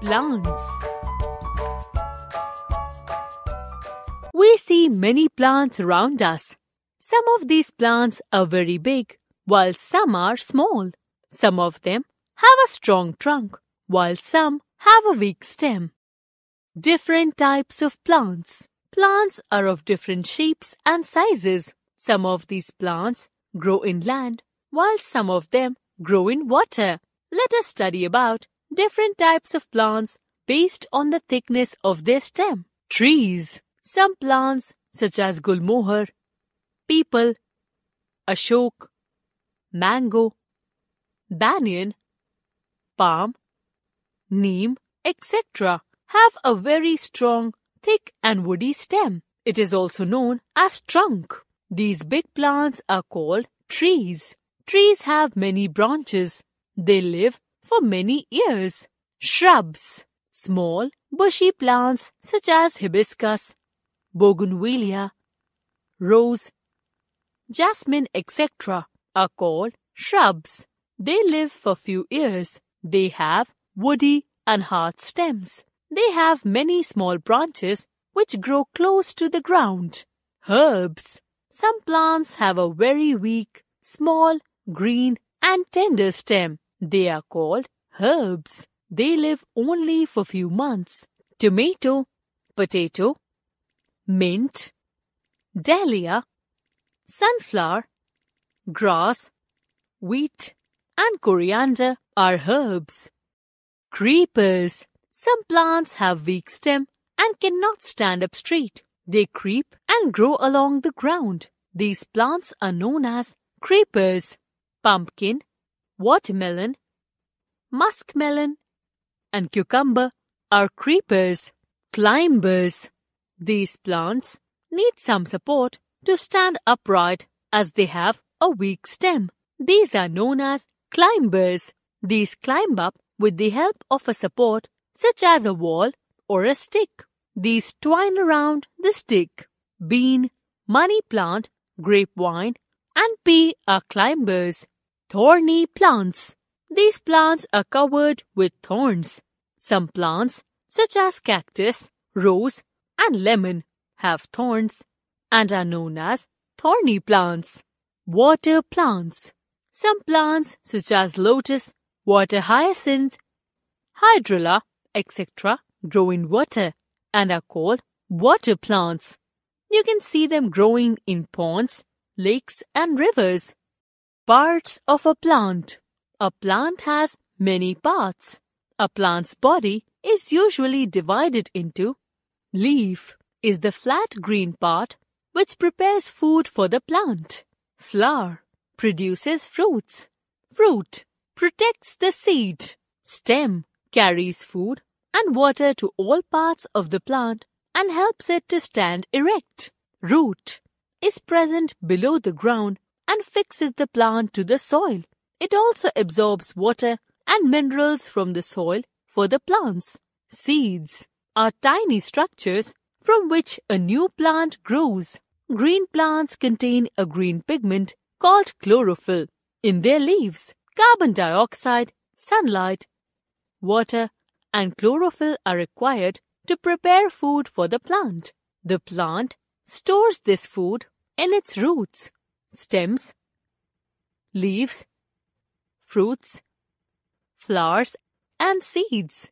plants. We see many plants around us. Some of these plants are very big, while some are small. Some of them have a strong trunk, while some have a weak stem. Different types of plants. Plants are of different shapes and sizes. Some of these plants grow in land, while some of them grow in water. Let us study about different types of plants based on the thickness of their stem. Trees. Some plants such as gulmohar, people, ashok, mango, banyan, palm, neem, etc. have a very strong, thick and woody stem. It is also known as trunk. These big plants are called trees. Trees have many branches. They live for many years. Shrubs, small bushy plants such as hibiscus, bougainvillea, rose, jasmine, etc. are called shrubs. They live for few years. They have woody and hard stems. They have many small branches which grow close to the ground. Herbs. Some plants have a very weak, small, green and tender stem. They are called herbs. They live only for few months. Tomato, potato, mint, dahlia, sunflower, grass, wheat, and coriander are herbs. Creepers. Some plants have weak stem and cannot stand up straight. They creep and grow along the ground. These plants are known as creepers. Pumpkin watermelon, muskmelon, and cucumber are creepers, climbers. These plants need some support to stand upright as they have a weak stem. These are known as climbers. These climb up with the help of a support such as a wall or a stick. These twine around the stick. Bean, money plant, grapevine and pea are climbers thorny plants. These plants are covered with thorns. Some plants, such as cactus, rose, and lemon, have thorns and are known as thorny plants. Water plants. Some plants, such as lotus, water hyacinth, hydrilla, etc., grow in water and are called water plants. You can see them growing in ponds, lakes, and rivers. Parts of a plant. A plant has many parts. A plant's body is usually divided into leaf is the flat green part which prepares food for the plant. Flower produces fruits. Fruit protects the seed. Stem carries food and water to all parts of the plant and helps it to stand erect. Root is present below the ground and fixes the plant to the soil. It also absorbs water and minerals from the soil for the plants. Seeds are tiny structures from which a new plant grows. Green plants contain a green pigment called chlorophyll. In their leaves, carbon dioxide, sunlight, water, and chlorophyll are required to prepare food for the plant. The plant stores this food in its roots stems, leaves, fruits, flowers, and seeds.